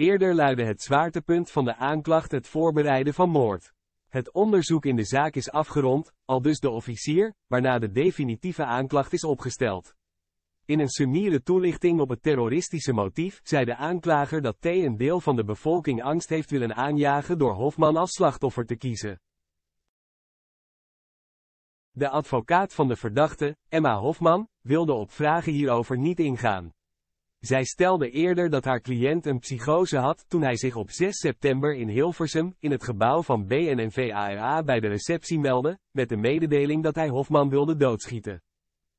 Eerder luidde het zwaartepunt van de aanklacht het voorbereiden van moord. Het onderzoek in de zaak is afgerond, al dus de officier, waarna de definitieve aanklacht is opgesteld. In een summiere toelichting op het terroristische motief zei de aanklager dat T een deel van de bevolking angst heeft willen aanjagen door Hofman als slachtoffer te kiezen. De advocaat van de verdachte, Emma Hofman, wilde op vragen hierover niet ingaan. Zij stelde eerder dat haar cliënt een psychose had toen hij zich op 6 september in Hilversum, in het gebouw van ARA bij de receptie meldde, met de mededeling dat hij Hofman wilde doodschieten.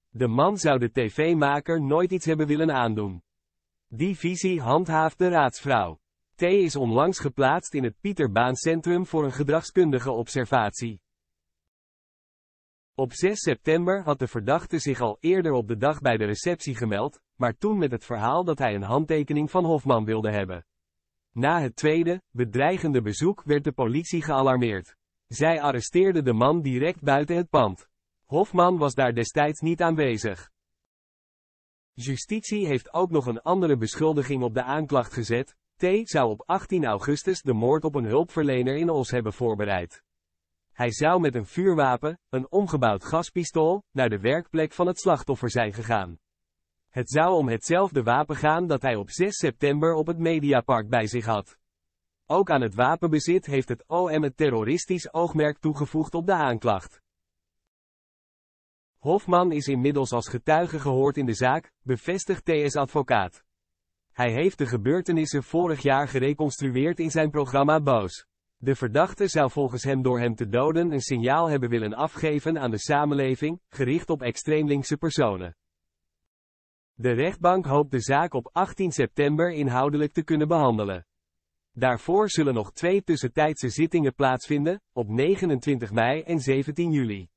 De man zou de tv-maker nooit iets hebben willen aandoen. Die visie handhaaft de raadsvrouw. T is onlangs geplaatst in het Pieterbaancentrum voor een gedragskundige observatie. Op 6 september had de verdachte zich al eerder op de dag bij de receptie gemeld, maar toen met het verhaal dat hij een handtekening van Hofman wilde hebben. Na het tweede, bedreigende bezoek werd de politie gealarmeerd. Zij arresteerde de man direct buiten het pand. Hofman was daar destijds niet aanwezig. Justitie heeft ook nog een andere beschuldiging op de aanklacht gezet. T zou op 18 augustus de moord op een hulpverlener in Os hebben voorbereid. Hij zou met een vuurwapen, een omgebouwd gaspistool, naar de werkplek van het slachtoffer zijn gegaan. Het zou om hetzelfde wapen gaan dat hij op 6 september op het Mediapark bij zich had. Ook aan het wapenbezit heeft het OM het terroristisch oogmerk toegevoegd op de aanklacht. Hofman is inmiddels als getuige gehoord in de zaak, bevestigt TS-advocaat. Hij heeft de gebeurtenissen vorig jaar gereconstrueerd in zijn programma Boos. De verdachte zou volgens hem door hem te doden een signaal hebben willen afgeven aan de samenleving, gericht op extreemlinkse personen. De rechtbank hoopt de zaak op 18 september inhoudelijk te kunnen behandelen. Daarvoor zullen nog twee tussentijdse zittingen plaatsvinden, op 29 mei en 17 juli.